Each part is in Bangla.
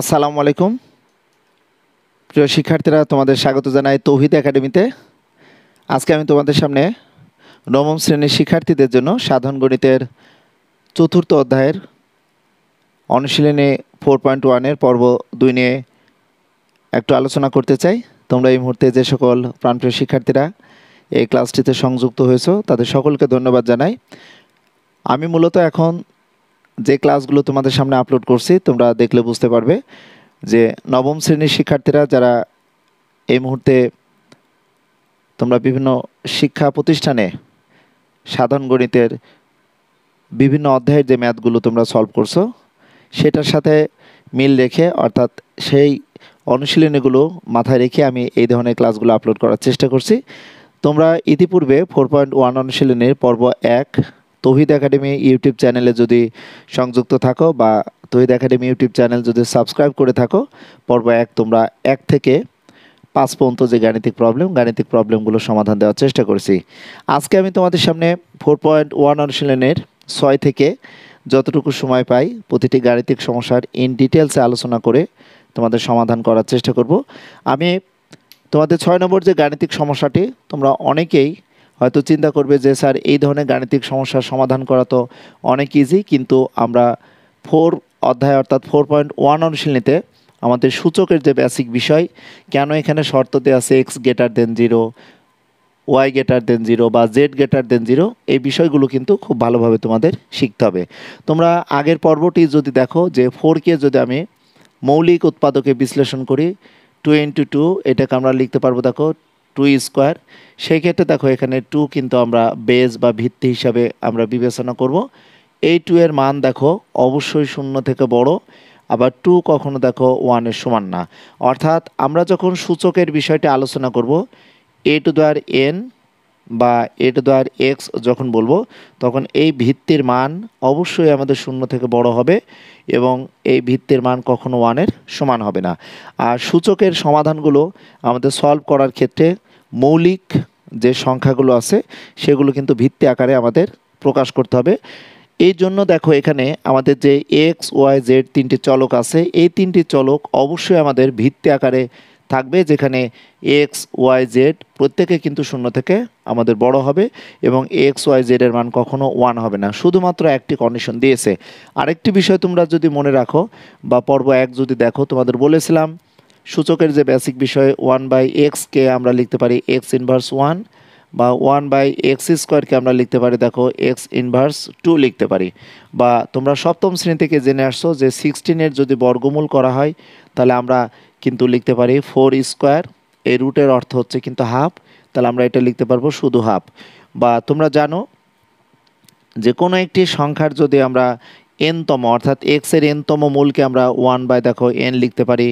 আসসালামু আলাইকুম প্রিয় শিক্ষার্থীরা তোমাদের স্বাগত জানাই তৌহিদ একাডেমিতে আজকে আমি তোমাদের সামনে নবম শ্রেণীর শিক্ষার্থীদের জন্য সাধন গণিতের চতুর্থ অধ্যায়ের অনুশীলনে ফোর পয়েন্ট ওয়ানের পর্ব দুই নিয়ে একটু আলোচনা করতে চাই তোমরা এই মুহূর্তে যে সকল প্রাণপ্রিয় শিক্ষার্থীরা এই ক্লাসটিতে সংযুক্ত হয়েছ তাদের সকলকে ধন্যবাদ জানাই আমি মূলত এখন যে ক্লাসগুলো তোমাদের সামনে আপলোড করছি তোমরা দেখলে বুঝতে পারবে যে নবম শ্রেণীর শিক্ষার্থীরা যারা এই মুহূর্তে তোমরা বিভিন্ন শিক্ষা প্রতিষ্ঠানে সাধারণ গণিতের বিভিন্ন অধ্যায়ের যে ম্যাথগুলো তোমরা সলভ করছো সেটার সাথে মিল রেখে অর্থাৎ সেই অনুশীলনীগুলো মাথায় রেখে আমি এই ধরনের ক্লাসগুলো আপলোড করার চেষ্টা করছি তোমরা ইতিপূর্বে ফোর পয়েন্ট ওয়ান অনুশীলনীর পর্ব এক তহিদ একাডেমি ইউটিউব চ্যানেলে যদি সংযুক্ত থাকো বা তহিদ একাডেমি ইউটিউব চ্যানেল যদি সাবস্ক্রাইব করে থাকো পর্ব এক তোমরা এক থেকে পাঁচ পর্যন্ত যে গাণিতিক প্রবলেম গাণিতিক প্রবলেমগুলো সমাধান দেওয়ার চেষ্টা করেছি আজকে আমি তোমাদের সামনে ফোর পয়েন্ট ওয়ান অনুশীলনের ছয় থেকে যতটুকু সময় পাই প্রতিটি গাণিতিক সমস্যার ইন ডিটেলসে আলোচনা করে তোমাদের সমাধান করার চেষ্টা করব আমি তোমাদের ছয় নম্বর যে গাণিতিক সমস্যাটি তোমরা অনেকেই হয়তো চিন্তা করবে যে স্যার এই ধরনের গাণিতিক সমস্যার সমাধান করা তো অনেক ইজি কিন্তু আমরা ফোর অধ্যায় অর্থাৎ ফোর পয়েন্ট ওয়ান অনুশীলনীতে আমাদের সূচকের যে বেসিক বিষয় কেন এখানে শর্ত দেওয়া আছে X greater than zero Y greater than zero বা জেড গেটার দেন জিরো এই বিষয়গুলো কিন্তু খুব ভালোভাবে তোমাদের শিখতে হবে তোমরা আগের পর্বটি যদি দেখো যে ফোরকে যদি আমি মৌলিক উৎপাদকে বিশ্লেষণ করি টু ইন্টু টু এটাকে আমরা লিখতে পারবো দেখো টু স্কোয়ার সেই ক্ষেত্রে দেখো এখানে টু কিন্তু আমরা বেজ বা ভিত্তি হিসাবে আমরা বিবেচনা করব এই টু এর মান দেখো অবশ্যই শূন্য থেকে বড় আবার টু কখনো দেখো ওয়ানের সমান না অর্থাৎ আমরা যখন সূচকের বিষয়টি আলোচনা করব এ টু দ্বার এন বা এ টু দ্বার এক্স যখন বলবো তখন এই ভিত্তির মান অবশ্যই আমাদের শূন্য থেকে বড় হবে এবং এই ভিত্তির মান কখনো ওয়ানের সমান হবে না আর সূচকের সমাধানগুলো আমাদের সলভ করার ক্ষেত্রে মৌলিক যে সংখ্যাগুলো আছে সেগুলো কিন্তু ভিত্তি আকারে আমাদের প্রকাশ করতে হবে এই জন্য দেখো এখানে আমাদের যে এক্স ওয়াই জেড তিনটি চলক আছে এই তিনটি চলক অবশ্যই আমাদের ভিত্তি আকারে থাকবে যেখানে এক্স ওয়াই জেড প্রত্যেকে কিন্তু শূন্য থেকে আমাদের বড় হবে এবং এক্স ওয়াই জেডের মান কখনো ওয়ান হবে না শুধুমাত্র একটি কন্ডিশন দিয়েছে আরেকটি বিষয় তোমরা যদি মনে রাখো বা পর্ব এক যদি দেখো তোমাদের বলেছিলাম সূচকের যে বেসিক বিষয় ওয়ান বাই এক্সকে আমরা লিখতে পারি এক্স ইনভার্স ওয়ান বা ওয়ান বাই এক্স স্কোয়ারকে আমরা লিখতে পারি দেখো এক্স ইনভার্স টু লিখতে পারি বা তোমরা সপ্তম শ্রেণী থেকে জেনে আসছো যে সিক্সটিনের যদি বর্গমূল করা হয় তাহলে আমরা কিন্তু লিখতে পারি ফোর স্কোয়ার এই রুটের অর্থ হচ্ছে কিন্তু হাফ তাহলে আমরা এটা লিখতে পারবো শুধু হাফ বা তোমরা জানো যে কোনো একটি সংখ্যার যদি আমরা এনতম অর্থাৎ এক্সের এনতম মূলকে আমরা ওয়ান বাই দেখো এন লিখতে পারি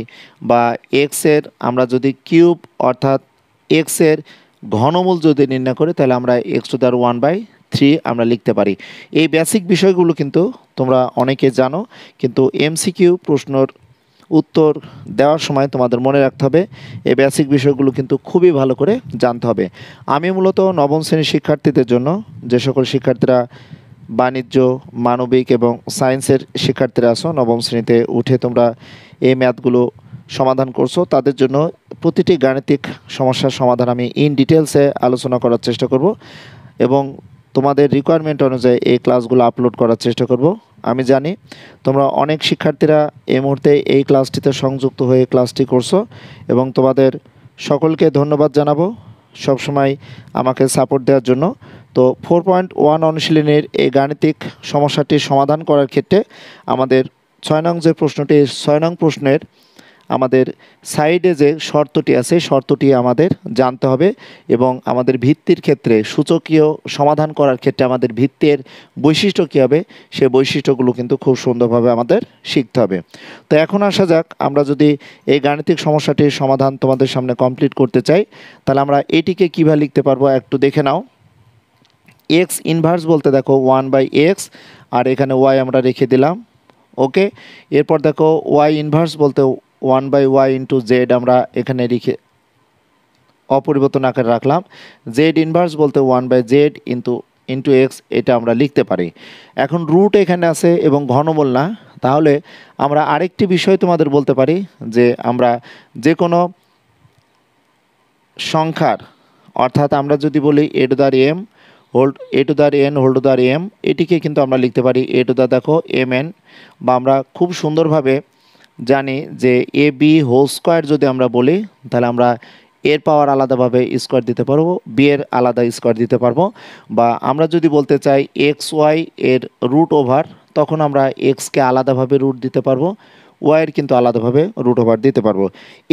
বা এক্সের আমরা যদি কিউব অর্থাৎ এক্সের ঘনমূল যদি নির্ণয় করি তাহলে আমরা এক্স টু দ্বার ওয়ান বাই থ্রি আমরা লিখতে পারি এই বেসিক বিষয়গুলো কিন্তু তোমরা অনেকে জানো কিন্তু এমসিকিউ প্রশ্নর উত্তর দেওয়ার সময় তোমাদের মনে রাখতে হবে এই বেসিক বিষয়গুলো কিন্তু খুবই ভালো করে জানতে হবে আমি মূলত নবম শ্রেণীর শিক্ষার্থীদের জন্য যে সকল শিক্ষার্থীরা বাণিজ্য মানবিক এবং সায়েন্সের শিক্ষার্থীরা আসো নবম শ্রেণীতে উঠে তোমরা এই ম্যাথগুলো সমাধান করছো তাদের জন্য প্রতিটি গাণিতিক সমস্যার সমাধান আমি ইন ডিটেলসে আলোচনা করার চেষ্টা করব এবং তোমাদের রিকোয়ারমেন্ট অনুযায়ী এই ক্লাসগুলো আপলোড করার চেষ্টা করব আমি জানি তোমরা অনেক শিক্ষার্থীরা এই মুহূর্তে এই ক্লাসটিতে সংযুক্ত হয়ে ক্লাসটি করছো এবং তোমাদের সকলকে ধন্যবাদ জানাবো সবসময় আমাকে সাপোর্ট দেওয়ার জন্য তো ফোর পয়েন্ট ওয়ান অনুশীলনের এই গাণিতিক সমস্যাটি সমাধান করার ক্ষেত্রে আমাদের ছয় নং যে প্রশ্নটি ছয় নং প্রশ্নের আমাদের সাইডে যে শর্তটি আছে শর্তটি আমাদের জানতে হবে এবং আমাদের ভিত্তির ক্ষেত্রে সূচকীয় সমাধান করার ক্ষেত্রে আমাদের ভিত্তির বৈশিষ্ট্য কী হবে সে বৈশিষ্ট্যগুলো কিন্তু খুব সুন্দরভাবে আমাদের শিখতে হবে তো এখন আসা যাক আমরা যদি এই গাণিতিক সমস্যাটির সমাধান তোমাদের সামনে কমপ্লিট করতে চাই তাহলে আমরা এটিকে কীভাবে লিখতে পারবো একটু দেখে নাও এক্স ইনভার্স বলতে দেখো ওয়ান বাই এক্স আর এখানে ওয়াই আমরা রেখে দিলাম ওকে এরপর দেখো ওয়াই ইনভার্স বলতে one by Y into Z আমরা এখানে লিখে অপরিবর্তন আকারে রাখলাম জেড ইনভার্স বলতে one by Z into into X এটা আমরা লিখতে পারি এখন রুট এখানে আছে এবং ঘনমূল না তাহলে আমরা আরেকটি বিষয় তোমাদের বলতে পারি যে আমরা যে কোনো সংখ্যার অর্থাৎ আমরা যদি বলি A to the M whole A to the N whole to the M এটিকে কিন্তু আমরা লিখতে পারি এ টু দ্য দেখো এম এন বা আমরা খুব সুন্দরভাবে জানি যে এ বি হোল স্কোয়ার যদি আমরা বলি তাহলে আমরা এর পাওয়ার আলাদাভাবে স্কোয়ার দিতে পারবো বি এর আলাদা স্কোয়ার দিতে পারবো বা আমরা যদি বলতে চাই এক্স ওয়াই এর রুট ওভার তখন আমরা এক্সকে আলাদাভাবে রুট দিতে পারবো ওয়াইয়ের কিন্তু আলাদাভাবে রুট ওভার দিতে পারবো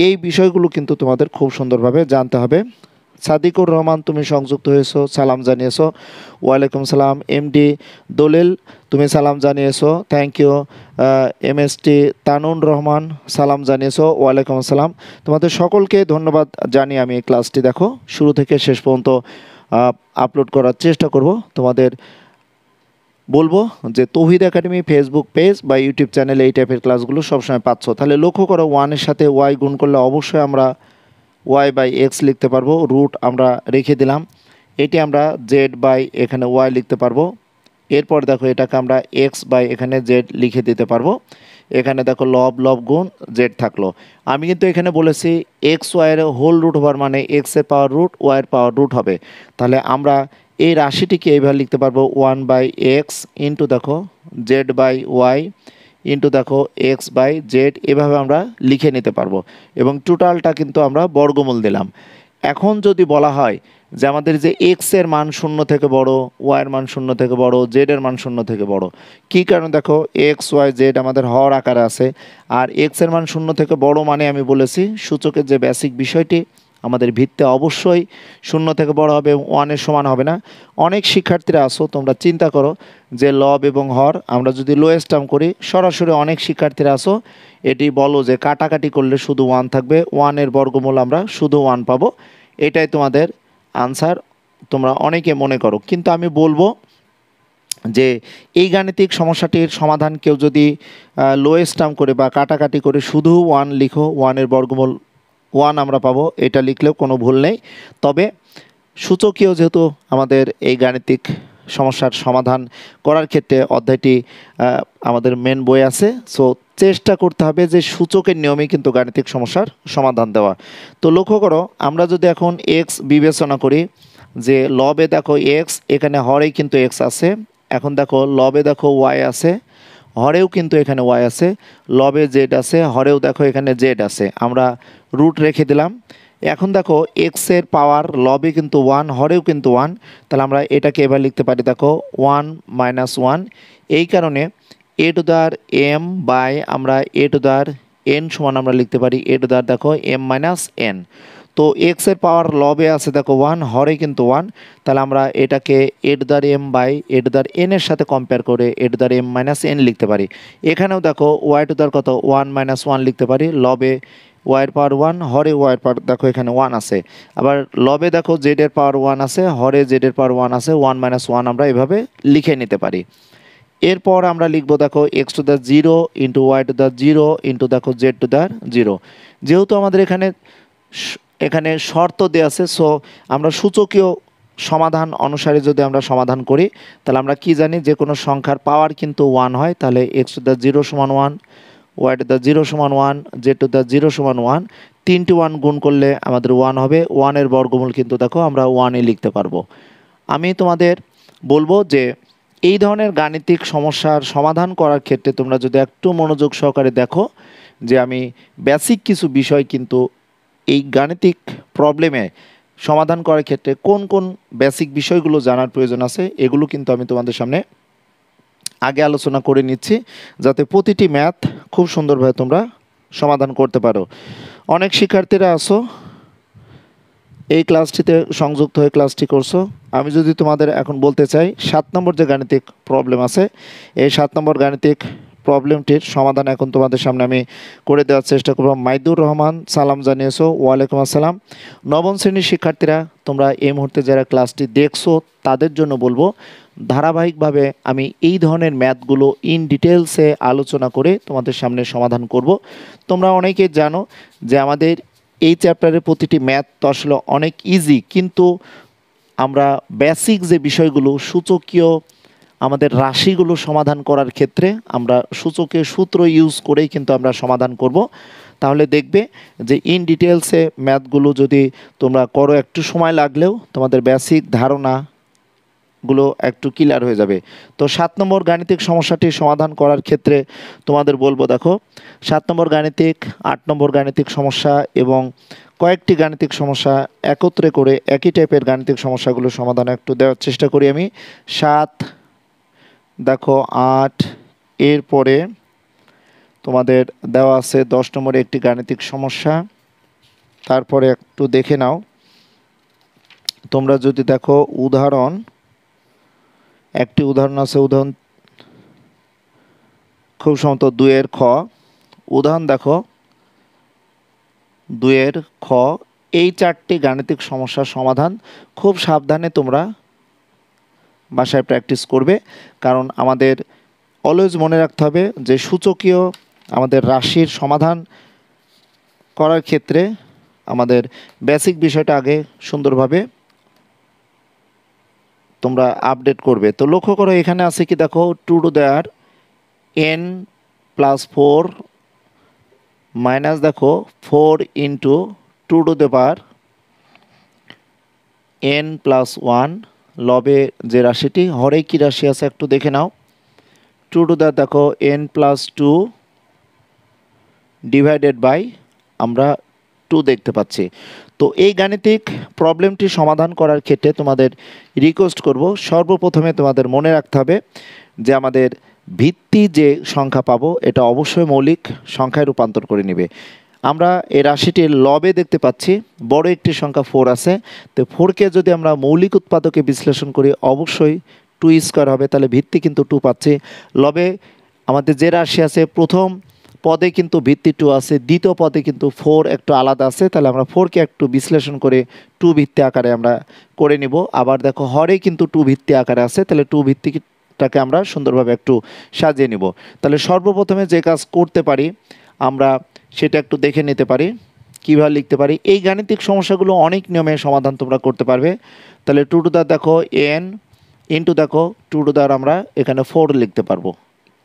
এই বিষয়গুলো কিন্তু তোমাদের খুব সুন্দরভাবে জানতে হবে সাদিকুর রহমান তুমি সংযুক্ত হয়েছো সালাম জানিয়েছো ওয়ালাইকুম সালাম এমডি দলিল তুমি সালাম জানিয়েছো thank you M S T Tanun Rahman সালাম জানিয়েছো ওয়ালাইকুম আসসালাম তোমাদের সকলকে ধন্যবাদ জানি আমি এই ক্লাসটি দেখো শুরু থেকে শেষ পর্যন্ত আপলোড করার চেষ্টা করব তোমাদের বলবো যে তৌহিদ একাডেমি ফেসবুক পেজ বা ইউটিউব চ্যানেলে এই টাইপের ক্লাসগুলো সবসময় পাচ্ছ তাহলে লক্ষ্য করো ওয়ানের সাথে ওয়াই গুণ করলে অবশ্যই আমরা ওয়াই বাই এক্স লিখতে পারবো রুট আমরা রেখে দিলাম এটি আমরা জেড বাই এখানে ওয়াই লিখতে পারবো এরপর দেখো এটাকে আমরা এক্স বাই এখানে জেড লিখে দিতে পারবো এখানে দেখো লব লব গুণ জেড থাকলো আমি কিন্তু এখানে বলেছি এক্স ওয়াইয়ের হোল রুট হবার মানে এক্সের পাওয়ার রুট ওয়াইয়ের পাওয়ার রুট হবে তাহলে আমরা এই রাশিটিকে এইভাবে লিখতে পারবো ওয়ান বাই এক্স ইন্টু দেখো জেড বাই ওয়াই ইন্টু দেখো এক্স বাই জেড এভাবে আমরা লিখে নিতে পারবো এবং টোটালটা কিন্তু আমরা বর্গমূল দিলাম এখন যদি বলা হয় যে আমাদের যে এক্স এর মান শূন্য থেকে বড় ওয়াইয়ের মান শূন্য থেকে বড় জেড এর মান শূন্য থেকে বড় কি কারণে দেখো এক্স ওয়াই জেড আমাদের হর আকারে আছে আর এক্স এর মান শূন্য থেকে বড় মানে আমি বলেছি সূচকের যে বেসিক বিষয়টি আমাদের ভিত্তে অবশ্যই শূন্য থেকে বড় হবে এবং ওয়ানের সমান হবে না অনেক শিক্ষার্থীরা আসো তোমরা চিন্তা করো যে লব এবং হর আমরা যদি লোয়েস্ট টার্ম করি সরাসরি অনেক শিক্ষার্থীরা আসো এটি বলো যে কাটাকাটি করলে শুধু ওয়ান থাকবে ওয়ানের বর্গমূল আমরা শুধু ওয়ান পাবো এটাই তোমাদের আনসার তোমরা অনেকে মনে করো কিন্তু আমি বলবো যে এই গাণিতিক সমস্যাটির সমাধান কেউ যদি লোয়েস্ট টার্ম করে বা কাটাকাটি করে শুধু ওয়ান লিখো ওয়ানের বর্গমূল ওয়ান আমরা পাবো এটা লিখলেও কোনো ভুল নেই তবে সূচকীয় যেহেতু আমাদের এই গাণিতিক সমস্যার সমাধান করার ক্ষেত্রে অধ্যায়টি আমাদের মেন বই আছে সো চেষ্টা করতে হবে যে সূচকের নিয়মে কিন্তু গাণিতিক সমস্যার সমাধান দেওয়া তো লক্ষ্য করো আমরা যদি এখন এক্স বিবেচনা করি যে লবে দেখো এক্স এখানে হরেই কিন্তু এক্স আছে এখন দেখো লবে দেখো ওয়াই আছে হরেও কিন্তু এখানে ওয়াই আছে লবে জেড আছে হরেও দেখো এখানে জেড আছে আমরা রুট রেখে দিলাম এখন দেখো এক্সের পাওয়ার লবে কিন্তু ওয়ান হরেও কিন্তু ওয়ান তাহলে আমরা এটাকে এবার লিখতে পারি দেখো ওয়ান মাইনাস ওয়ান এই কারণে A to the M by আমরা এ টু দার এন সমান আমরা লিখতে পারি এ টু দার দেখো এম মাইনাস এন তো এক্সের পাওয়ার লবে আছে দেখো ওয়ান হরে কিন্তু ওয়ান তাহলে আমরা এটাকে এট দার এম বাই এট দার এনের সাথে কম্পেয়ার করে এট দার এম মাইনাস এন লিখতে পারি এখানেও দেখো ওয়াই টু দার কত ওয়ান মাইনাস ওয়ান লিখতে পারি লবে ওয়াইয়ের পাওয়ার ওয়ান হরে ওয়াইয়ের পাওয়ার দেখো এখানে ওয়ান আছে আবার লবে দেখো জেডের পাওয়ার ওয়ান আছে হরে জেড এর পাওয়ার ওয়ান আছে ওয়ান মাইনাস ওয়ান আমরা এভাবে লিখে নিতে পারি এরপর আমরা লিখবো দেখো X to the zero into Y to the zero into দেখো জেড টু দ্য জিরো যেহেতু আমাদের এখানে এখানে শর্ত দেওয়া আছে সো আমরা সূচকীয় সমাধান অনুসারে যদি আমরা সমাধান করি তাহলে আমরা কি জানি যে কোনো সংখ্যার পাওয়ার কিন্তু ওয়ান হয় তাহলে এক্স টু দ্য জিরো সমান one Y to the zero সমান one Z to the zero সমান ওয়ান তিনটি ওয়ান গুণ করলে আমাদের ওয়ান হবে ওয়ানের বর্গমূল কিন্তু দেখো আমরা ওয়ানে লিখতে পারবো আমি তোমাদের বলবো যে এই ধরনের গাণিতিক সমস্যার সমাধান করার ক্ষেত্রে তোমরা যদি একটু মনোযোগ সহকারে দেখো যে আমি বেসিক কিছু বিষয় কিন্তু এই গাণিতিক প্রবলেমে সমাধান করার ক্ষেত্রে কোন কোন বেসিক বিষয়গুলো জানার প্রয়োজন আছে এগুলো কিন্তু আমি তোমাদের সামনে আগে আলোচনা করে নিচ্ছি যাতে প্রতিটি ম্যাথ খুব সুন্দরভাবে তোমরা সমাধান করতে পারো অনেক শিক্ষার্থীরা আসো এই ক্লাসটিতে সংযুক্ত হয়ে ক্লাসটি করছো আমি যদি তোমাদের এখন বলতে চাই সাত নম্বর যে গাণিতিক প্রবলেম আছে এই সাত নম্বর গাণিতিক প্রবলেমটির সমাধান এখন তোমাদের সামনে আমি করে দেওয়ার চেষ্টা করব মাইদুর রহমান সালাম জানিয়েছো ওয়ালাইকুম আসসালাম নবম শ্রেণীর শিক্ষার্থীরা তোমরা এই মুহূর্তে যারা ক্লাসটি দেখছো তাদের জন্য বলবো ধারাবাহিকভাবে আমি এই ধরনের ম্যাথগুলো ইন ডিটেলসে আলোচনা করে তোমাদের সামনে সমাধান করব তোমরা অনেকে জানো যে আমাদের এই চ্যাপ্টারের প্রতিটি ম্যাথ তো আসলে অনেক ইজি কিন্তু আমরা বেসিক যে বিষয়গুলো সূচকীয় আমাদের রাশিগুলো সমাধান করার ক্ষেত্রে আমরা সূচকের সূত্র ইউজ করেই কিন্তু আমরা সমাধান করব তাহলে দেখবে যে ইন ডিটেলসে ম্যাথগুলো যদি তোমরা করো একটু সময় লাগলেও তোমাদের বেসিক ধারণা গুলো একটু ক্লিয়ার হয়ে যাবে তো সাত নম্বর গাণিতিক সমস্যাটি সমাধান করার ক্ষেত্রে তোমাদের বলবো দেখো সাত নম্বর গাণিতিক আট নম্বর গাণিতিক সমস্যা এবং কয়েকটি গাণিতিক সমস্যা একত্রে করে একই টাইপের গাণিতিক সমস্যাগুলো সমাধান একটু দেওয়ার চেষ্টা করি আমি সাত দেখো আট এরপরে তোমাদের দেওয়া আছে দশ নম্বরে একটি গাণিতিক সমস্যা তারপরে একটু দেখে নাও তোমরা যদি দেখো উদাহরণ একটি উদাহরণ আছে উদাহরণ খুব সম্ভবত দুয়ের খ উদাহরণ দেখো দুয়ের খ এই চারটি গাণিতিক সমস্যার সমাধান খুব সাবধানে তোমরা বাসায় প্র্যাকটিস করবে কারণ আমাদের অলওয়েজ মনে রাখতে হবে যে সূচকীয় আমাদের রাশির সমাধান করার ক্ষেত্রে আমাদের বেসিক বিষয়টা আগে সুন্দরভাবে তোমরা আপডেট করবে তো লক্ষ্য করো এখানে আছে কি দেখো two to the N plus four minus দেখো four into two to the power N plus one লবে যে রাশিটি হরে কী রাশি আছে একটু দেখে নাও টু টু দ্য দেখো N plus two divided by আমরা টু দেখতে পাচ্ছি তো এই গাণিতিক প্রবলেমটি সমাধান করার ক্ষেত্রে তোমাদের রিকোয়েস্ট করব সর্বপ্রথমে তোমাদের মনে রাখতে হবে যে আমাদের ভিত্তি যে সংখ্যা পাব এটা অবশ্যই মৌলিক সংখ্যায় রূপান্তর করে নেবে আমরা এই রাশিটির লবে দেখতে পাচ্ছি বড় একটি সংখ্যা ফোর আছে তো ফোরকে যদি আমরা মৌলিক উৎপাদকে বিশ্লেষণ করি অবশ্যই টু স্কোয়ার হবে তাহলে ভিত্তি কিন্তু টু পাচ্ছে লবে আমাদের যে রাশি আছে প্রথম পদে কিন্তু ভিত্তি টু আছে দ্বিতীয় পদে কিন্তু ফোর একটু আলাদা আছে তাহলে আমরা ফোরকে একটু বিশ্লেষণ করে টু ভিত্তি আকারে আমরা করে নিব আবার দেখো হরে কিন্তু টু ভিত্তি আকারে আছে তাহলে টু ভিত্তিটাকে আমরা সুন্দরভাবে একটু সাজিয়ে নিব তাহলে সর্বপ্রথমে যে কাজ করতে পারি আমরা সেটা একটু দেখে নিতে পারি কীভাবে লিখতে পারি এই গাণিতিক সমস্যাগুলো অনেক নিয়মে সমাধান তোমরা করতে পারবে তাহলে টু টু দ্য দেখো এন ইন্টু দেখো টু টু দ্বার আমরা এখানে ফোর লিখতে পারবো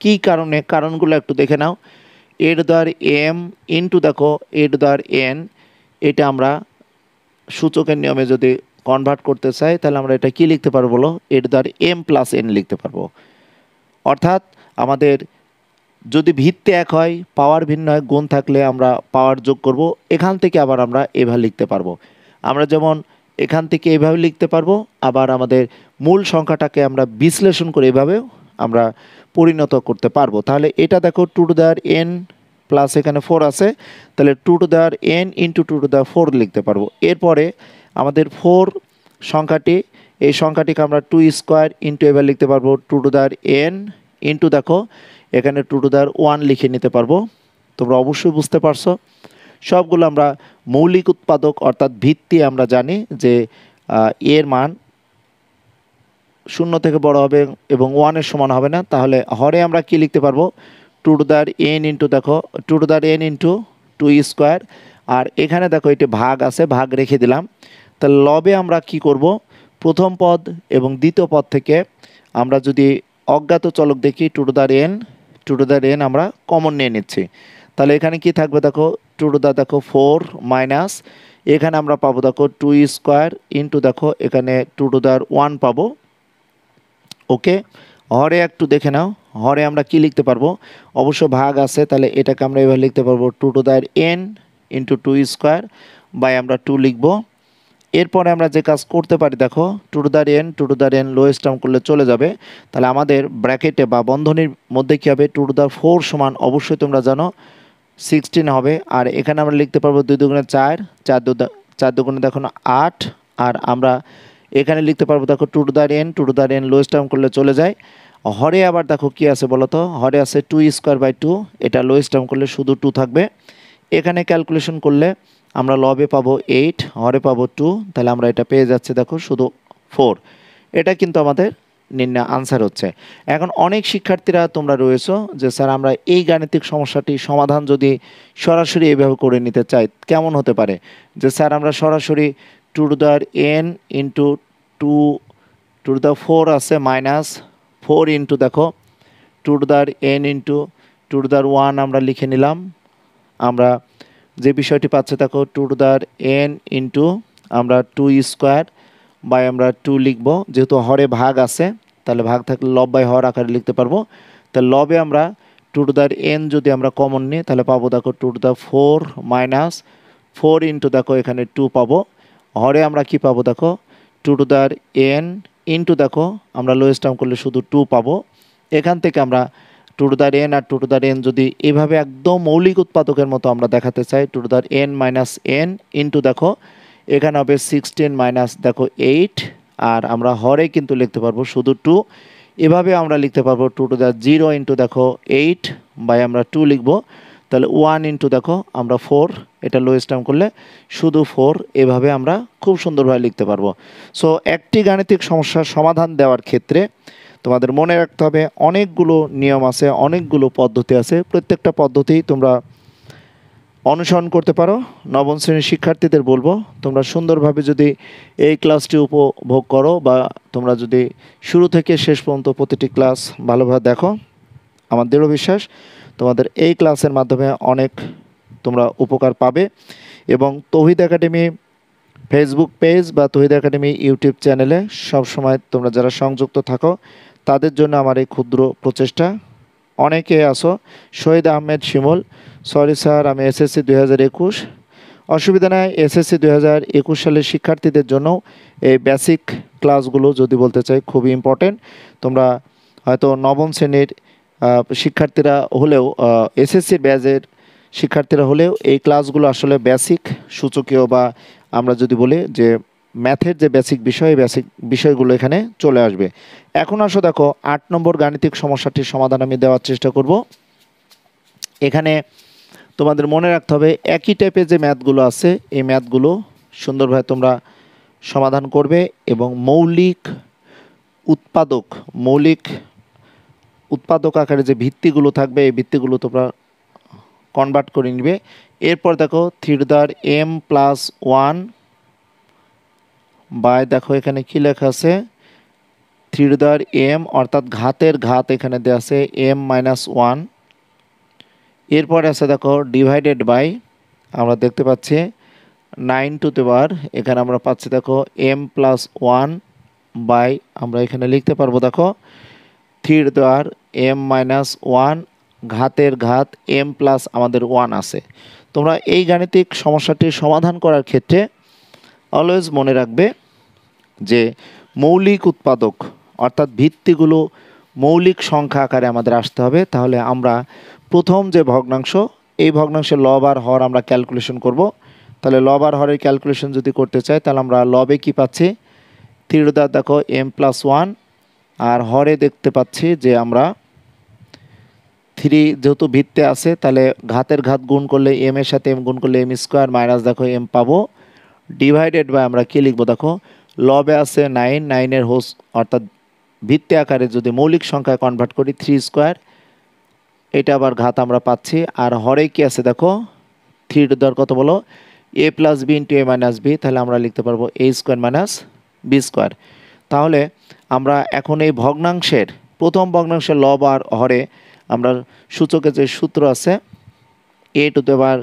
কি কারণে কারণগুলো একটু দেখে নাও A to the M into দেখো এ টু দার এন এটা আমরা সূচকের নিয়মে যদি কনভার্ট করতে চাই তাহলে আমরা এটা কি লিখতে পারবো বলো A to the M plus N লিখতে পারবো অর্থাৎ আমাদের যদি ভিত্তি এক হয় পাওয়ার ভিন্ন হয় গুণ থাকলে আমরা পাওয়ার যোগ করব এখান থেকে আবার আমরা এভাবে লিখতে পারবো আমরা যেমন এখান থেকে এভাবে লিখতে পারবো আবার আমাদের মূল সংখ্যাটাকে আমরা বিশ্লেষণ করে এভাবেও আমরা পরিণত করতে পারবো তাহলে এটা দেখো two to the N plus এখানে ফোর আছে তাহলে two to the N into two to the four লিখতে পারবো এরপরে আমাদের ফোর সংখ্যাটি এই সংখ্যাটিকে আমরা টু স্কোয়ার ইন্টু এবার লিখতে পারবো two to the N into দেখো এখানে টু টু দ্য ওয়ান লিখে নিতে পারবো তোমরা অবশ্যই বুঝতে পারছো সবগুলো আমরা মৌলিক উৎপাদক অর্থাৎ ভিত্তি আমরা জানি যে এর মান শূন্য থেকে বড় হবে এবং ওয়ানের সমান হবে না তাহলে হরে আমরা কি লিখতে পারবো two to the N into দেখো two to the N into two square আর এখানে দেখো এটি ভাগ আছে ভাগ রেখে দিলাম তাহলে লবে আমরা কি করব প্রথম পদ এবং দ্বিতীয় পদ থেকে আমরা যদি অজ্ঞাত চলক দেখি two to the N two to the N আমরা কমন নিয়ে নিচ্ছি তাহলে এখানে কি থাকবে দেখো টু টু দ্য দেখো ফোর মাইনাস এখানে আমরা পাবো দেখো টু স্কোয়ার ইন্টু দেখো এখানে টু টু দ্যার ওয়ান পাবো ওকে হরে একটু দেখে নাও হরে আমরা কি লিখতে পারবো অবশ্য ভাগ আছে তাহলে এটাকে আমরা এবার লিখতে পারবো two to the N into two square by আমরা টু লিখবো এরপরে আমরা যে কাজ করতে পারি দেখো two to the N two to the N lowest term করলে চলে যাবে তাহলে আমাদের ব্র্যাকেটে বা বন্ধনীর মধ্যে কী হবে টু টু দ্য ফোর সমান অবশ্যই তোমরা জানো সিক্সটিন হবে আর এখানে আমরা লিখতে পারবো দুই দুগুণে চার চার দু চার দুগুণে দেখো আট আর আমরা এখানে লিখতে পারবো দেখো two to the N two to the N lowest term করলে চলে যায় হরে আবার দেখো কী আছে বলো তো হরে আছে টু স্কোয়ার বাই টু এটা লোয়েস্ট টার্ম করলে শুধু টু থাকবে এখানে ক্যালকুলেশন করলে আমরা লবে পাবো এইট হরে পাবো টু তাহলে আমরা এটা পেয়ে যাচ্ছি দেখো শুধু ফোর এটা কিন্তু আমাদের নির্ণয় আনসার হচ্ছে এখন অনেক শিক্ষার্থীরা তোমরা রয়েছো যে স্যার আমরা এই গাণিতিক সমস্যাটি সমাধান যদি সরাসরি এভাবে করে নিতে চাই কেমন হতে পারে যে স্যার আমরা সরাসরি two to the N into two two to the four আছে মাইনাস ফোর ইন্টু দেখো two to the N into two to the one আমরা লিখে নিলাম আমরা যে বিষয়টি পাচ্ছে দেখো two to the N into আমরা টু স্কোয়ার বাই আমরা টু লিখব যেহেতু হরে ভাগ আছে তাহলে ভাগ থাকলে লব বাই হর আকারে লিখতে পারবো তাহলে লবে আমরা টু টু দ্য এন যদি আমরা কমন নিই তাহলে পাবো দেখো two to the four minus four into দেখো এখানে টু পাবো হরে আমরা কি পাবো দেখো two to the N into দেখো আমরা লোয়েস্ট টার্ম করলে শুধু টু পাবো এখান থেকে আমরা টু টু দ্য এন আর টু টু দ্য এন যদি এভাবে একদম মৌলিক উৎপাদকের মতো আমরা দেখাতে চাই two to the N minus N into দেখো এখানে হবে সিক্সটিন মাইনাস দেখো এইট আর আমরা হরে কিন্তু লিখতে পারবো শুধু টু এভাবে আমরা লিখতে পারবো two to the zero into দেখো এইট বাই আমরা টু লিখবো তাহলে ওয়ান ইন্টু দেখো আমরা ফোর এটা লোয়েস্ট টার্ম করলে শুধু ফোর এভাবে আমরা খুব সুন্দরভাবে লিখতে পারবো সো একটি গাণিতিক সমস্যার সমাধান দেওয়ার ক্ষেত্রে তোমাদের মনে রাখতে হবে অনেকগুলো নিয়ম আছে অনেকগুলো পদ্ধতি আছে প্রত্যেকটা পদ্ধতি তোমরা অনুসরণ করতে পারো নবম শ্রেণীর শিক্ষার্থীদের বলবো তোমরা সুন্দরভাবে যদি এই ক্লাসটি উপভোগ করো বা তোমরা যদি শুরু থেকে শেষ পর্যন্ত প্রতিটি ক্লাস ভালোভাবে দেখো আমার দৃঢ় বিশ্বাস তোমাদের এই ক্লাসের মাধ্যমে অনেক তোমরা উপকার পাবে এবং তহিদ একাডেমি ফেসবুক পেজ বা তহিদ একাডেমি ইউটিউব চ্যানেলে সব সময় তোমরা যারা সংযুক্ত থাকো তাদের জন্য আমার এই ক্ষুদ্র প্রচেষ্টা অনেকে আসো শহীদ আহমেদ শিমুল সরি স্যার আমি এসএসসি দুই হাজার একুশ অসুবিধা নাই এসএসসি দুই হাজার একুশ সালের শিক্ষার্থীদের জন্য এই বেসিক ক্লাসগুলো যদি বলতে চাই খুবই ইম্পর্টেন্ট তোমরা হয়তো নবম শ্রেণীর শিক্ষার্থীরা হলেও এসএসসি ব্যাজের শিক্ষার্থীরা হলেও এই ক্লাসগুলো আসলে বেসিক সূচকীয় বা আমরা যদি বলি যে ম্যাথের যে বেসিক বিষয় বেসিক বিষয়গুলো এখানে চলে আসবে এখন আসো দেখো আট নম্বর গাণিতিক সমস্যাটির সমাধান আমি দেওয়ার চেষ্টা করব এখানে তোমাদের মনে রাখতে হবে একই টাইপের যে ম্যাথগুলো আছে এই ম্যাথগুলো সুন্দরভাবে তোমরা সমাধান করবে এবং মৌলিক উৎপাদক মৌলিক উৎপাদক আকারে যে ভিত্তিগুলো থাকবে এই ভিত্তিগুলো তোমরা কনভার্ট করে নিবে এরপর দেখো three to the M plus one by দেখো এখানে কি লেখা আছে থ্রিডার এম অর্থাৎ ঘাতের ঘাত এখানে দেওয়া আছে এম মাইনাস ওয়ান এরপরে আছে দেখো ডিভাইডেড বাই আমরা দেখতে পাচ্ছি নাইন টু দেওয়ার এখানে আমরা পাচ্ছি দেখো এম প্লাস ওয়ান বাই আমরা এখানে লিখতে পারবো দেখো থ্রির দ্বার এম মাইনাস ওয়ান ঘাতের ঘাত এম প্লাস আমাদের ওয়ান আছে তোমরা এই গাণিতিক সমস্যাটি সমাধান করার ক্ষেত্রে অলওয়েজ মনে রাখবে যে মৌলিক উৎপাদক অর্থাৎ ভিত্তিগুলো মৌলিক সংখ্যা আকারে আমাদের আসতে হবে তাহলে আমরা প্রথম যে ভগ্নাংশ এই ভগ্নাংশে লবার হর আমরা ক্যালকুলেশন করব তাহলে লবার হরের ক্যালকুলেশন যদি করতে চাই তাহলে আমরা লবে কি পাচ্ছি থ্রির দেখো এম প্লাস ওয়ান আর হরে দেখতে পাচ্ছি যে আমরা থ্রি যেহেতু ভিত্তে আছে তাহলে ঘাতের ঘাত গুণ করলে এম এর সাথে এম গুণ করলে এম স্কোয়ার মাইনাস দেখো এম পাবো ডিভাইডেড বাই আমরা কী লিখবো দেখো লবে আছে নাইন নাইনের হোস অর্থাৎ ভিত্তি আকারে যদি মৌলিক সংখ্যায় কনভার্ট করি থ্রি স্কোয়ার এটা আবার ঘাত আমরা পাচ্ছি আর হরে কি আছে দেখো থ্রি টু দর কত বলো A plus B into A minus B তাহলে আমরা লিখতে পারবো A square minus B square তাহলে আমরা এখন এই ভগ্নাংশের প্রথম ভগ্নাংশের লব আর হরে আমরা সূচকের যে সূত্র আছে এ টু দ্য বার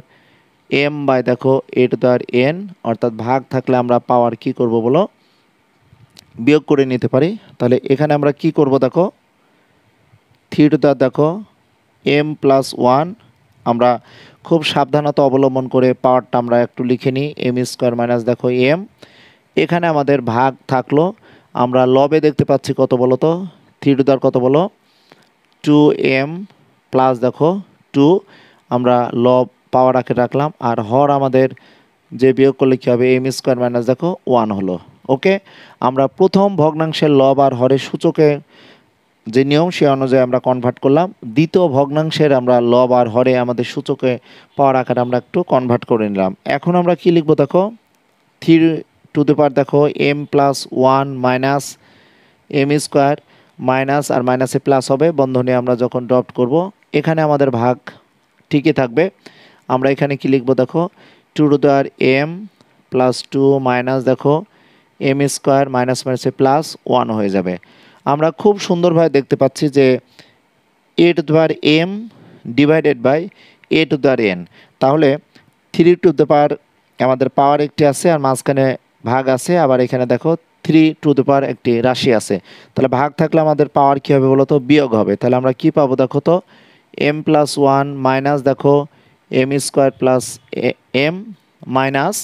এম বাই দেখো এ টু দেওয়ার এন অর্থাৎ ভাগ থাকলে আমরা পাওয়ার কি করব বলো বিয়োগ করে নিতে পারি তাহলে এখানে আমরা কি করব দেখো থ্রি টু দেওয়ার দেখো এম প্লাস ওয়ান আমরা খুব সাবধানতা অবলম্বন করে পাওয়ারটা আমরা একটু লিখে নিই এম স্কোয়ার মাইনাস দেখো এম এখানে আমাদের ভাগ থাকলো আমরা লবে দেখতে পাচ্ছি কত বলো তো থ্রি টু দ্বার কত বলো টু এম প্লাস দেখো টু আমরা লব পাওয়ার আঁকে রাখলাম আর হর আমাদের যে বিয়োগ করলে কী হবে এম স্কোয়ার মাইনাস দেখো ওয়ান হলো ওকে আমরা প্রথম ভগ্নাংশের লব আর হরে সূচকে যে নিয়ম সে অনুযায়ী আমরা কনভার্ট করলাম দ্বিতীয় ভগ্নাংশের আমরা লব আর হরে আমাদের সূচকে পাওয়ার আঁকাটা আমরা একটু কনভার্ট করে নিলাম এখন আমরা কি লিখবো দেখো থ্রি টু দে পার দেখো M plus one minus M square minus আর মাইনাসে প্লাস হবে বন্ধনী আমরা যখন ড্রপ করব এখানে আমাদের ভাগ ঠিকই থাকবে আমরা এখানে কি লিখবো দেখো two to the M plus two minus দেখো এম স্কোয়ার মাইনাস মাইনাসে প্লাস ওয়ান হয়ে যাবে আমরা খুব সুন্দরভাবে দেখতে পাচ্ছি যে A to the M divided by A to the N তাহলে থ্রি টু দ্য পাওয়ার আমাদের পাওয়ার একটি আছে আর মাঝখানে ভাগ আছে আবার এখানে দেখো থ্রি টু দ্য পাওয়ার একটি রাশি আছে তাহলে ভাগ থাকলে আমাদের পাওয়ার কী হবে বলো তো বিয়োগ হবে তাহলে আমরা কি পাবো দেখো তো এম প্লাস ওয়ান মাইনাস দেখো M square plus M minus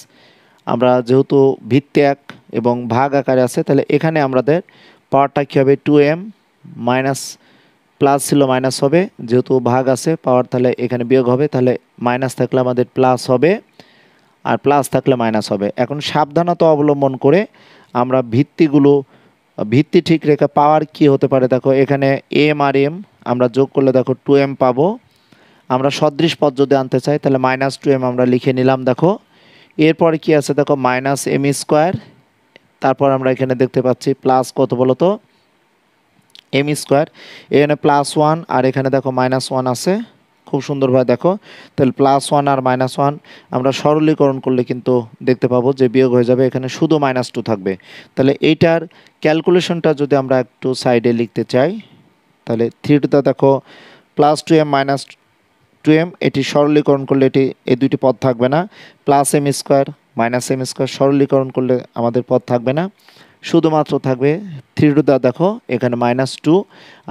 আমরা যেহেতু ভিত্তি এক এবং ভাগ আকারে আছে তাহলে এখানে আমাদের পাওয়ারটা কী হবে টু এম মাইনাস প্লাস ছিল মাইনাস হবে যেহেতু ভাগ আছে পাওয়ার তাহলে এখানে বিয়োগ হবে তাহলে মাইনাস থাকলে আমাদের প্লাস হবে আর প্লাস থাকলে মাইনাস হবে এখন সাবধানতা অবলম্বন করে আমরা ভিত্তিগুলো ভিত্তি ঠিক রেখে পাওয়ার কি হতে পারে দেখো এখানে এম আর এম আমরা যোগ করলে দেখো টু এম পাবো আমরা সদৃশ পদ যদি আনতে চাই তাহলে মাইনাস টু এম আমরা লিখে নিলাম দেখো এরপর কি আছে দেখো মাইনাস এম স্কোয়ার তারপর আমরা এখানে দেখতে পাচ্ছি প্লাস কত বলো তো এম স্কোয়ার এখানে প্লাস ওয়ান আর এখানে দেখো মাইনাস ওয়ান আছে খুব সুন্দরভাবে দেখো তাহলে প্লাস ওয়ান আর মাইনাস ওয়ান আমরা সরলীকরণ করলে কিন্তু দেখতে পাবো যে বিয়োগ হয়ে যাবে এখানে শুধু মাইনাস টু থাকবে তাহলে এইটার ক্যালকুলেশনটা যদি আমরা একটু সাইডে লিখতে চাই তাহলে থ্রি দেখো plus two M minus two M এটি সরলীকরণ করলে এটি এই দুইটি পদ থাকবে না plus M square minus M square সরলীকরণ করলে আমাদের পদ থাকবে না শুধুমাত্র থাকবে থ্রি টু দা দেখো এখানে মাইনাস টু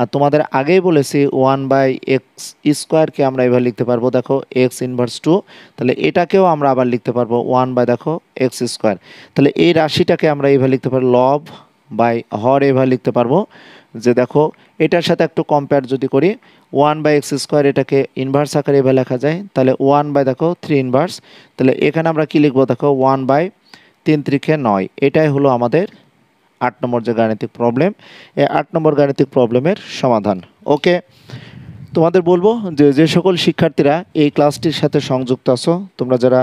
আর তোমাদের আগেই বলেছি ওয়ান বাই এক্স স্কোয়ারকে আমরা এবার লিখতে পারবো দেখো এক্স ইনভার্স টু তাহলে এটাকেও আমরা আবার লিখতে পারবো ওয়ান বাই দেখো এক্স স্কোয়ার তাহলে এই রাশিটাকে আমরা এবার লিখতে পারবো লব বাই হর এভাবে লিখতে পারবো যে দেখো এটার সাথে একটু কম্পেয়ার যদি করি ওয়ান বাই এক্স স্কোয়ার এটাকে ইনভার্স আকারে এভাবে লেখা যায় তাহলে ওয়ান বাই দেখো থ্রি ইনভার্স তাহলে এখানে আমরা কি লিখবো দেখো ওয়ান বাই তিন ত্রিখে নয় এটাই হলো আমাদের আট নম্বর যে গাণিতিক প্রবলেম এই আট নম্বর গাণিতিক প্রবলেমের সমাধান ওকে তোমাদের বলবো যে যে সকল শিক্ষার্থীরা এই ক্লাসটির সাথে সংযুক্ত আছো তোমরা যারা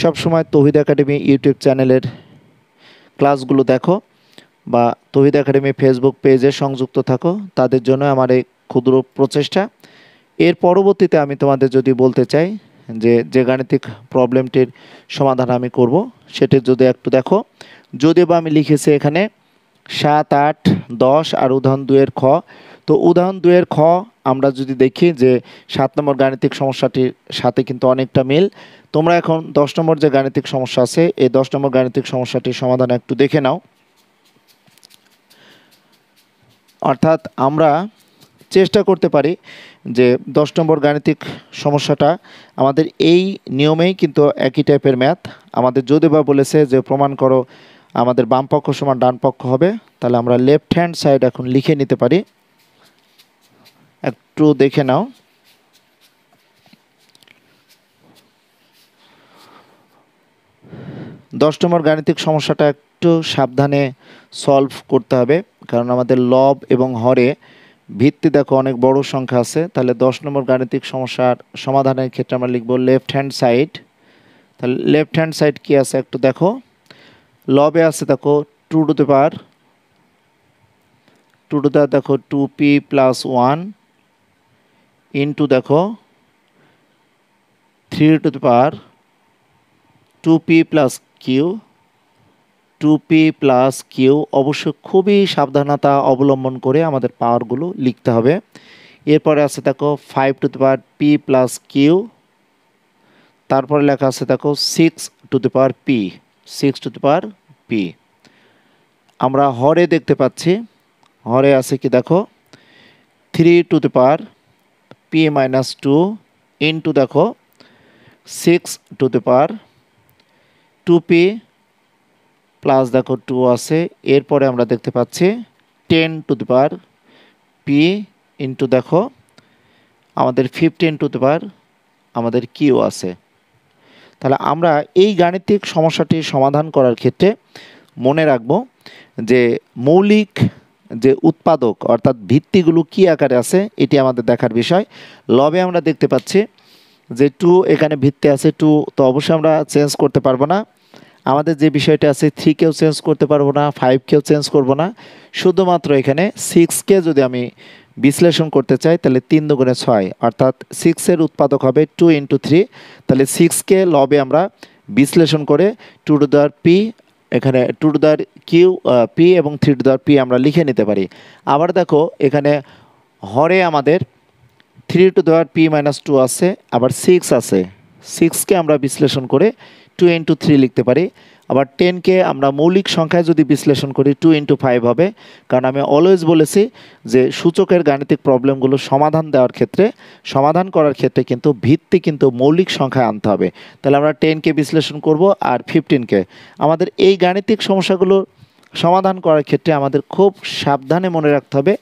সব সময় তহিদ একাডেমি ইউটিউব চ্যানেলের ক্লাসগুলো দেখো বা তহিদ একাডেমি ফেসবুক পেজে সংযুক্ত থাকো তাদের জন্য আমার এই ক্ষুদ্র প্রচেষ্টা এর পরবর্তীতে আমি তোমাদের যদি বলতে চাই যে যে গাণিতিক প্রবলেমটির সমাধান আমি করব সেটি যদি একটু দেখো যদি বা আমি লিখেছি এখানে সাত আট দশ আর উদাহরণ দুয়ের খ তো উদাহরণ দুয়ের খ আমরা যদি দেখি যে সাত নম্বর গাণিতিক সমস্যাটির সাথে কিন্তু অনেকটা মিল তোমরা এখন দশ নম্বর যে গাণিতিক সমস্যা আছে এই দশ নম্বর গাণিতিক সমস্যাটির সমাধান একটু দেখে নাও অর্থাৎ আমরা চেষ্টা করতে পারি যে দশ নম্বর গাণিতিক সমস্যাটা আমাদের এই নিয়মেই কিন্তু একই টাইপের ম্যাথ আমাদের যদি বা বলেছে যে প্রমাণ করো আমাদের বাম পক্ষ সমান ডান পক্ষ হবে তাহলে আমরা লেফট হ্যান্ড সাইড এখন লিখে নিতে পারি একটু দেখে নাও দশ নম্বর গাণিতিক সমস্যাটা একটু সাবধানে সলভ করতে হবে কারণ আমাদের লব এবং হরে ভিত্তি দেখো অনেক বড় সংখ্যা আছে তাহলে দশ নম্বর গাণিতিক সমস্যার সমাধানের ক্ষেত্রে আমরা লিখব লেফট হ্যান্ড সাইড তাহলে লেফট হ্যান্ড সাইড কী আছে একটু দেখো লবে আছে দেখো two to the power two to the দেখো two P plus one into দেখো three to the power two P plus Q two P plus Q অবশ্য খুবই সাবধানতা অবলম্বন করে আমাদের পাওয়ারগুলো লিখতে হবে এরপরে আছে দেখো five to the power p plus q তারপরে লেখা আছে দেখো six to the power p six to power p আমরা হরে দেখতে পাচ্ছি হরে আছে কি দেখো three to the power p minus two into দেখো six to the power two P plus দেখো টু আছে এরপরে আমরা দেখতে পাচ্ছি ten to the power p into দেখো আমাদের ফিফটিন টু দি পার আমাদের কিউ আছে তাহলে আমরা এই গাণিতিক সমস্যাটি সমাধান করার ক্ষেত্রে মনে রাখব যে মৌলিক যে উৎপাদক অর্থাৎ ভিত্তিগুলো কি আকারে আছে এটি আমাদের দেখার বিষয় লবে আমরা দেখতে পাচ্ছি যে টু এখানে ভিত্তি আছে টু তো অবশ্যই আমরা চেঞ্জ করতে পারবো না আমাদের যে বিষয়টা আছে থ্রিকেও চেঞ্জ করতে পারবো না ফাইভকেও চেঞ্জ করবো না শুধুমাত্র এখানে সিক্সকে যদি আমি বিশ্লেষণ করতে চাই তাহলে তিন দুগুণে ছয় অর্থাৎ সিক্সের উৎপাদক হবে টু ইন্টু থ্রি তাহলে সিক্সকে লবে আমরা বিশ্লেষণ করে টু টু দ্য পি এখানে two to the q p এবং থ্রি টু দ্য পি আমরা লিখে নিতে পারি আবার দেখো এখানে হরে আমাদের three to power p minus two আছে আবার সিক্স আছে সিক্সকে আমরা বিশ্লেষণ করে টু ইন্টু থ্রি লিখতে পারি আবার টেনকে আমরা মৌলিক সংখ্যায় যদি বিশ্লেষণ করি টু ইন্টু ফাইভ হবে কারণ আমি অলওয়েজ বলেছি যে সূচকের গাণিতিক প্রবলেমগুলো সমাধান দেওয়ার ক্ষেত্রে সমাধান করার ক্ষেত্রে কিন্তু ভিত্তি কিন্তু মৌলিক সংখ্যায় আনতে হবে তাহলে আমরা টেনকে বিশ্লেষণ করব আর ফিফটিনকে আমাদের এই গাণিতিক সমস্যাগুলো সমাধান করার ক্ষেত্রে আমাদের খুব সাবধানে মনে রাখতে হবে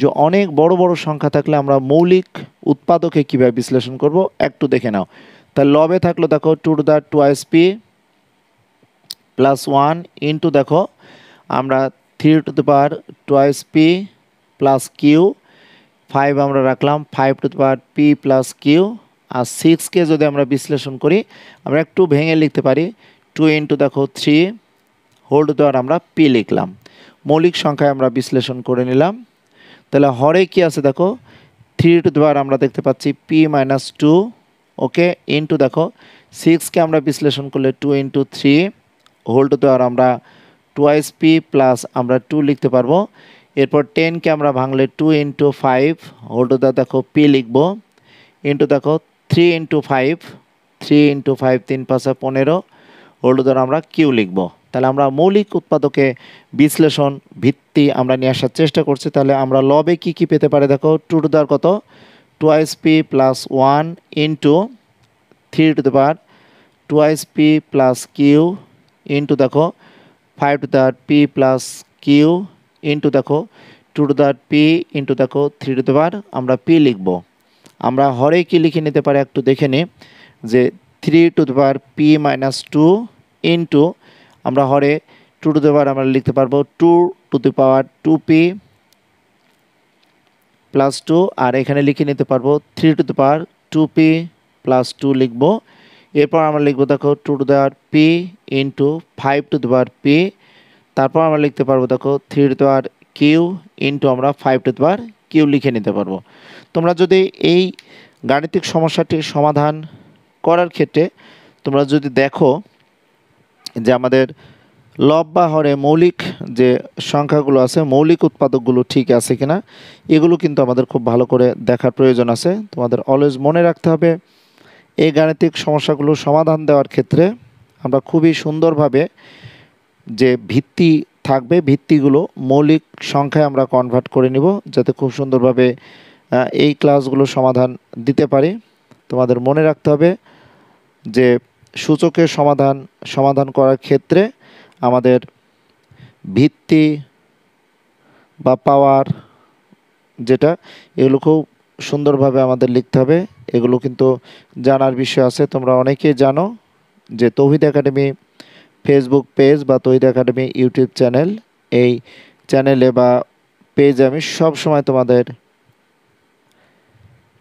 যে অনেক বড় বড় সংখ্যা থাকলে আমরা মৌলিক উৎপাদকে কীভাবে বিশ্লেষণ করব একটু দেখে নাও তাহলে লবে থাকলো দেখো two the ice p plus one into দেখো আমরা three to the power twice p plus q five আমরা রাখলাম five to the power p plus q আর সিক্সকে যদি আমরা বিশ্লেষণ করি আমরা একটু ভেঙে লিখতে পারি টু ইন্টু দেখো থ্রি হোল্ড দেওয়ার আমরা পি লিখলাম মৌলিক সংখ্যায় আমরা বিশ্লেষণ করে নিলাম তাহলে হরে কি আছে দেখো থ্রি টু দেওয়ার আমরা দেখতে পাচ্ছি p minus two okay into দেখো সিক্সকে আমরা বিশ্লেষণ করলে two into three hold to power আমরা টুয়াইস পি প্লাস আমরা টু লিখতে পারবো এরপর টেনকে আমরা ভাঙলে two into five hold to দেওয়া দেখো পি লিখবো ইন্টু দেখো three into five three into five তিন পাঁচে পনেরো হোল্ড টু দেওয়ার আমরা কিউ লিখবো তাহলে আমরা মৌলিক উৎপাদকে বিশ্লেষণ ভিত্তি আমরা নিয়ে আসার চেষ্টা করছি তাহলে আমরা লবে কি কি পেতে পারে দেখো টু টু দেওয়ার কত twice p plus one into three to the power twice p plus q into দেখো five to the p plus q into দেখো two to that p into দেখো থ্রি টু দ্য আমরা পি লিখব আমরা হরে কি লিখে নিতে পারি একটু দেখে নিই যে three to the power p minus two into আমরা হরে টু টু দ্য পাওয়ার আমরা লিখতে পারবো two to the power two P plus two আর এখানে লিখে নিতে পারবো three to the power two P plus two লিখবো এরপর আমরা লিখবো দেখো two to power p into five to power p তারপর আমরা লিখতে পারবো দেখো three to power q into আমরা ফাইভ টু দেওয়ার কিউ লিখে নিতে পারবো তোমরা যদি এই গাণিতিক সমস্যাটির সমাধান করার ক্ষেত্রে তোমরা যদি দেখো যে আমাদের লব বা হরে মৌলিক যে সংখ্যাগুলো আছে মৌলিক উৎপাদকগুলো ঠিক আছে কিনা এগুলো কিন্তু আমাদের খুব ভালো করে দেখার প্রয়োজন আছে তোমাদের অলওয়েজ মনে রাখতে হবে এই গাণিতিক সমস্যাগুলো সমাধান দেওয়ার ক্ষেত্রে আমরা খুবই সুন্দরভাবে যে ভিত্তি থাকবে ভিত্তিগুলো মৌলিক সংখ্যায় আমরা কনভার্ট করে নিব যাতে খুব সুন্দরভাবে এই ক্লাসগুলো সমাধান দিতে পারি তোমাদের মনে রাখতে হবে যে সূচকের সমাধান সমাধান করার ক্ষেত্রে আমাদের ভিত্তি বা পাওয়ার যেটা এগুলো খুব সুন্দরভাবে আমাদের লিখতে হবে এগুলো কিন্তু জানার বিষয় আছে তোমরা অনেকেই জানো যে তৌহিদ একাডেমি ফেসবুক পেজ বা তৌহিদ একাডেমি ইউটিউব চ্যানেল এই চ্যানেলে বা পেজে আমি সব সময় তোমাদের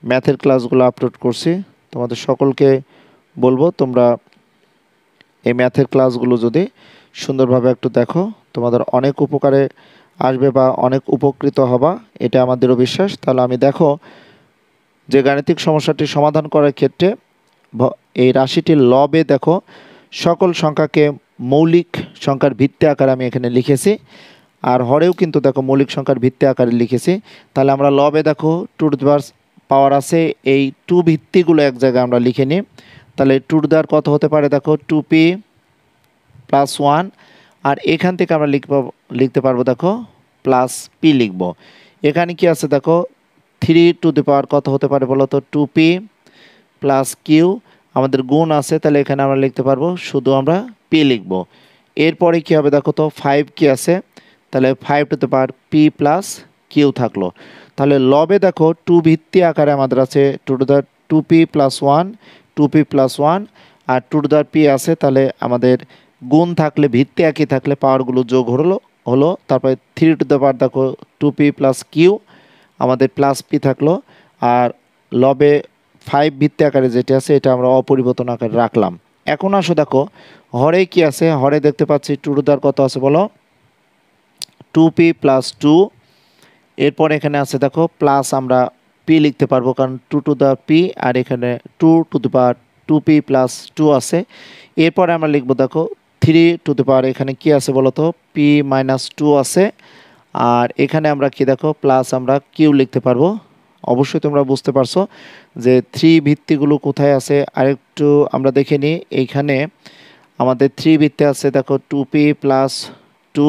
ম্যাথের ক্লাসগুলো আপলোড করছি তোমাদের সকলকে বলবো তোমরা এই ম্যাথের ক্লাসগুলো যদি সুন্দরভাবে একটু দেখো তোমাদের অনেক উপকারে আসবে বা অনেক উপকৃত হবা এটা আমাদেরও বিশ্বাস তাহলে আমি দেখো যে গাণিতিক সমস্যাটি সমাধান করার ক্ষেত্রে এই রাশিটির লবে দেখো সকল সংখ্যাকে মৌলিক সংখ্যার ভিত্তি আকারে আমি এখানে লিখেছি আর হরেও কিন্তু দেখো মৌলিক সংখ্যার ভিত্তি আকারে লিখেছি তাহলে আমরা লবে দেখো টু পাওয়ার আছে এই টু ভিত্তিগুলো এক জায়গায় আমরা লিখে নিই তাহলে টুর কত হতে পারে দেখো টু পি প্লাস ওয়ান আর এখান থেকে আমরা লিখব লিখতে পারবো দেখো প্লাস পি লিখব এখানে কি আছে দেখো থ্রি টু দি পাওয়ার কত হতে পারে বলো তো টু পি প্লাস কিউ আমাদের গুণ আছে তাহলে এখানে আমরা লিখতে পারবো শুধু আমরা পি লিখব এরপরে কী হবে দেখো তো ফাইভ কি আছে তাহলে five to the power p plus q থাকলো তাহলে লবে দেখো টু ভিত্তি আকারে আমাদের আছে two to the two P plus one two P plus one আর টু টু দ্য পি আছে তাহলে আমাদের গুণ থাকলে ভিত্তি একই থাকলে পাওয়ারগুলো যোগ হলো হলো তারপরে থ্রি টু দ্য পাওয়ার দেখো টু পি প্লাস কিউ আমাদের প্লাস পি থাকলো আর লবে ফাইভ ভিত্তি আকারে যেটা আছে এটা আমরা অপরিবর্তন আকারে রাখলাম এখন আসো দেখো হরে কি আছে হরে দেখতে পাচ্ছি টু দ্বার কত আছে বলো টু পি প্লাস টু এরপর এখানে আছে দেখো প্লাস আমরা পি লিখতে পারবো কারণ টু টু দ্য পি আর এখানে two to the power two P plus two আছে এরপরে আমরা লিখবো দেখো থ্রি টু দ্য পাওয়ার এখানে কি আছে বলো তো পি মাইনাস টু আছে আর এখানে আমরা কি দেখো প্লাস আমরা কিউ লিখতে পারবো অবশ্যই তোমরা বুঝতে পারছো যে থ্রি ভিত্তিগুলো কোথায় আছে আরেকটু আমরা দেখে নিই এইখানে আমাদের থ্রি ভিত্তি আছে দেখো টু পি প্লাস টু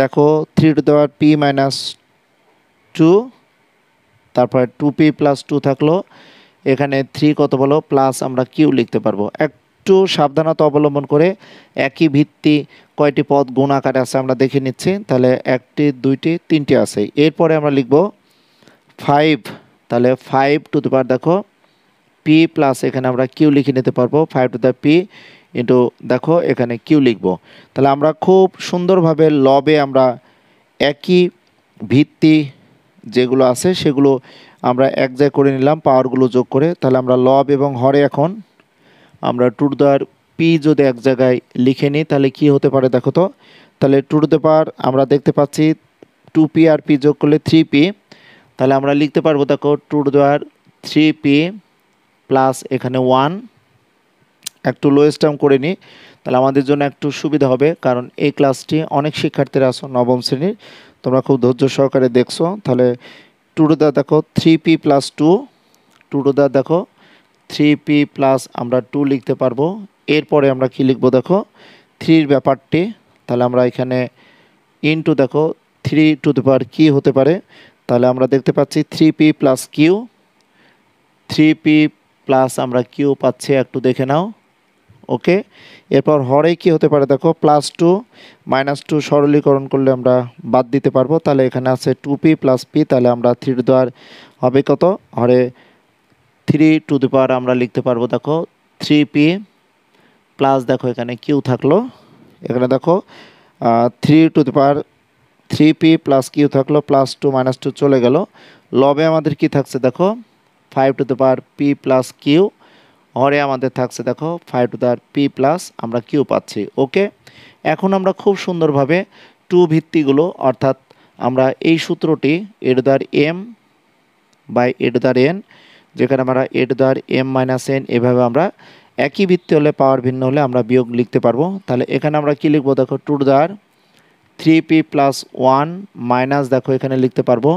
দেখো three to power p minus two তারপরে টু পি প্লাস টু থাকলো এখানে থ্রি কত বলো প্লাস আমরা কিউ লিখতে পারবো এক একটু সাবধানতা অবলম্বন করে একই ভিত্তি কয়টি পদ গুণ আকারে আছে আমরা দেখে নিচ্ছি তাহলে একটি দুইটি তিনটি আছে এরপরে আমরা লিখব ফাইভ তাহলে ফাইভ টু দি পার দেখো পি প্লাস এখানে আমরা কিউ লিখে নিতে পারবো five to the p into দেখো এখানে কিউ লিখবো তাহলে আমরা খুব সুন্দরভাবে লবে আমরা একই ভিত্তি যেগুলো আছে সেগুলো আমরা এক জায়গায় করে নিলাম পাওয়ারগুলো যোগ করে তাহলে আমরা লব এবং হরে এখন আমরা টু টু দার পি যদি এক জায়গায় লিখে নিই তাহলে কি হতে পারে দেখো তো তাহলে টু টু দ্য পাওয়ার আমরা দেখতে পাচ্ছি টু পি আর পি যোগ করলে থ্রি পি তাহলে আমরা লিখতে পারবো দেখো two to the three p plus এখানে ওয়ান একটু লোয়েস্ট টার্ম করে নিই তাহলে আমাদের জন্য একটু সুবিধা হবে কারণ এই ক্লাসটি অনেক শিক্ষার্থীরা আসো নবম শ্রেণীর তোমরা খুব ধৈর্য সহকারে দেখছো তাহলে টু টু দ্য দেখো three p plus two two to the দেখো থ্রি পি প্লাস আমরা টু লিখতে পারবো এরপরে আমরা কি লিখবো দেখো থ্রির ব্যাপারটি তাহলে আমরা এখানে ইনটু দেখো থ্রি টু দি পাওয়ার কী হতে পারে তাহলে আমরা দেখতে পাচ্ছি three p plus q three p plus আমরা কিউ পাচ্ছি একটু দেখে নাও ওকে এরপর হরে কি হতে পারে দেখো প্লাস টু মাইনাস টু সরলীকরণ করলে আমরা বাদ দিতে পারবো তাহলে এখানে আছে টু পি প্লাস পি তাহলে আমরা থ্রির দ্বার হবে কত হরে থ্রি টু দি পাওয়ার আমরা লিখতে পারবো দেখো থ্রি পি প্লাস দেখো এখানে কিউ থাকলো এখানে দেখো three to the power three p plus q থাকলো প্লাস টু মাইনাস টু চলে গেল লবে আমাদের কি থাকছে দেখো five to the power p plus q হরে আমাদের থাকছে দেখো five to the p plus আমরা কিউ পাচ্ছি ওকে এখন আমরা খুব সুন্দরভাবে টু ভিত্তিগুলো অর্থাৎ আমরা এই সূত্রটি a to the m by a to the n যেখানে আমরা এট দ্বার এম মাইনাস এন এভাবে আমরা একই বৃত্তি হলে পাওয়ার ভিন্ন হলে আমরা বিয়োগ লিখতে পারবো তাহলে এখানে আমরা কী লিখবো দেখো টুর দ্বার three p plus one minus দেখো এখানে লিখতে পারবো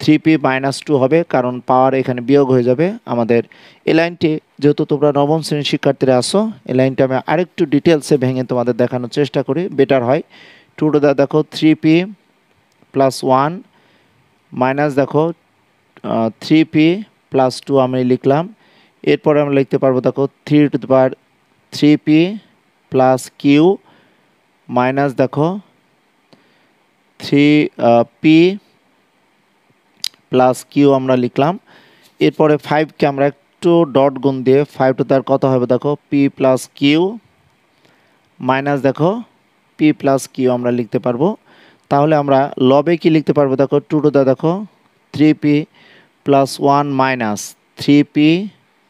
থ্রি পি মাইনাস টু হবে কারণ পাওয়ার এখানে বিয়োগ হয়ে যাবে আমাদের এ লাইনটি যেহেতু তোমরা নবম শ্রেণীর শিক্ষার্থীরা আসো এ লাইনটা আমি আরেকটু ডিটেলসে ভেঙে তোমাদের দেখানোর চেষ্টা করি বেটার হয় টু টু দা দেখো three p plus one minus দেখো থ্রি পি প্লাস টু আমি লিখলাম এরপরে আমরা লিখতে পারবো দেখো three to the power three p plus q minus দেখো থ্রি পি প্লাস কিউ আমরা লিখলাম এরপরে ফাইভকে আমরা একটু ডট গুণ দিয়ে ফাইভ টু তার কত হবে দেখো পি প্লাস কিউ মাইনাস দেখো পি প্লাস কিউ আমরা লিখতে পারবো তাহলে আমরা লবে কি লিখতে পারবো দেখো টু টু দা দেখো three p plus one minus three p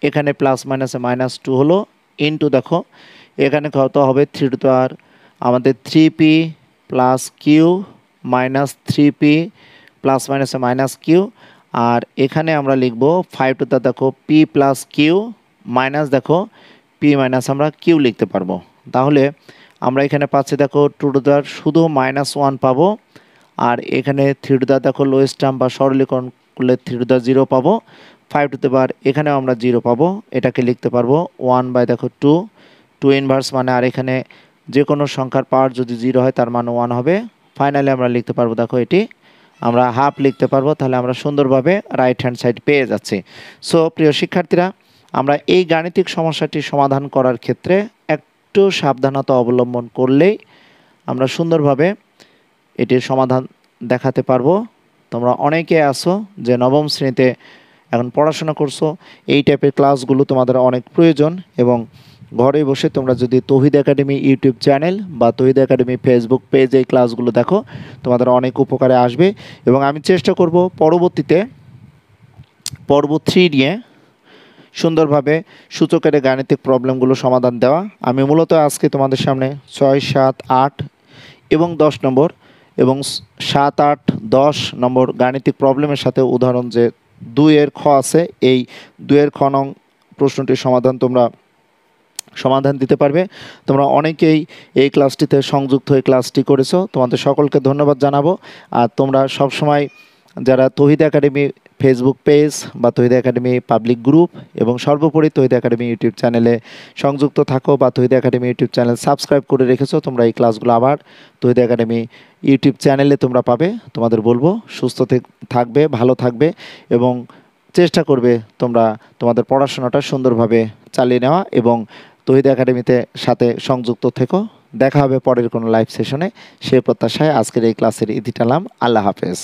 এখানে প্লাস মাইনাসে মাইনাস টু হলো ইন্টু দেখো এখানে কত হবে থ্রি টু আর আমাদের three p plus q minus three p plus মাইনাসে মাইনাস কিউ আর এখানে আমরা লিখব ফাইভ টু তার দেখো পি প্লাস কিউ মাইনাস দেখো পি মাইনাস আমরা কিউ লিখতে পারবো তাহলে আমরা এখানে পাচ্ছি দেখো টু টু শুধু মাইনাস ওয়ান পাবো আর এখানে থ্রি টু দেখো লোয়েস্ট টার্ম বা সরলীকরণ করলে থ্রি টু দা জিরো পাবো ফাইভ টু পাওয়ার এখানেও আমরা জিরো পাবো এটাকে লিখতে পারবো ওয়ান বাই দেখো টু টু ইনভার্স মানে আর এখানে যে কোনো সংখ্যার পাওয়ার যদি জিরো হয় তার মান ওয়ান হবে ফাইনালি আমরা লিখতে পারবো দেখো এটি আমরা হাফ লিখতে পারবো তাহলে আমরা সুন্দরভাবে রাইট হ্যান্ড সাইড পেয়ে যাচ্ছি সো প্রিয় শিক্ষার্থীরা আমরা এই গাণিতিক সমস্যাটি সমাধান করার ক্ষেত্রে একটু সাবধানতা অবলম্বন করলেই আমরা সুন্দরভাবে এটির সমাধান দেখাতে পারবো তোমরা অনেকে আসো যে নবম শ্রেণীতে এখন পড়াশোনা করছো এই টাইপের ক্লাসগুলো তোমাদের অনেক প্রয়োজন এবং ঘরে বসে তোমরা যদি তহিদ একাডেমি ইউটিউব চ্যানেল বা তহিদ একাডেমি ফেসবুক পেজ এই ক্লাসগুলো দেখো তোমাদের অনেক উপকারে আসবে এবং আমি চেষ্টা করব পরবর্তীতে পর্ব থ্রি নিয়ে সুন্দরভাবে সূচকের গাণিতিক প্রবলেমগুলো সমাধান দেওয়া আমি মূলত আজকে তোমাদের সামনে ছয় সাত আট এবং দশ নম্বর এবং সাত আট দশ নম্বর গাণিতিক প্রবলেমের সাথে উদাহরণ যে দুইয়ের খ আছে এই দুইয়ের খ নং প্রশ্নটির সমাধান তোমরা সমাধান দিতে পারবে তোমরা অনেকেই এই ক্লাসটিতে সংযুক্ত হয়ে ক্লাসটি করেছো তোমাদের সকলকে ধন্যবাদ জানাবো আর তোমরা সবসময় যারা তহিদ একাডেমি ফেসবুক পেজ বা তহিদা একাডেমি পাবলিক গ্রুপ এবং সর্বোপরি তহিদা একাডেমি ইউটিউব চ্যানেলে সংযুক্ত থাকো বা Tahida academy YouTube channel subscribe করে রেখেছো তোমরা এই ক্লাসগুলো আবার তহিদা একাডেমি ইউটিউব চ্যানেলে তোমরা পাবে তোমাদের বলবো সুস্থ থাকবে ভালো থাকবে এবং চেষ্টা করবে তোমরা তোমাদের পড়াশোনাটা সুন্দরভাবে চালিয়ে নেওয়া এবং তহিদা একাডেমিতে সাথে সংযুক্ত থেকো দেখা হবে পরের কোনো লাইভ সেশনে সে প্রত্যাশায় আজকের এই ক্লাসের ইতিটালাম আল্লাহ হাফেজ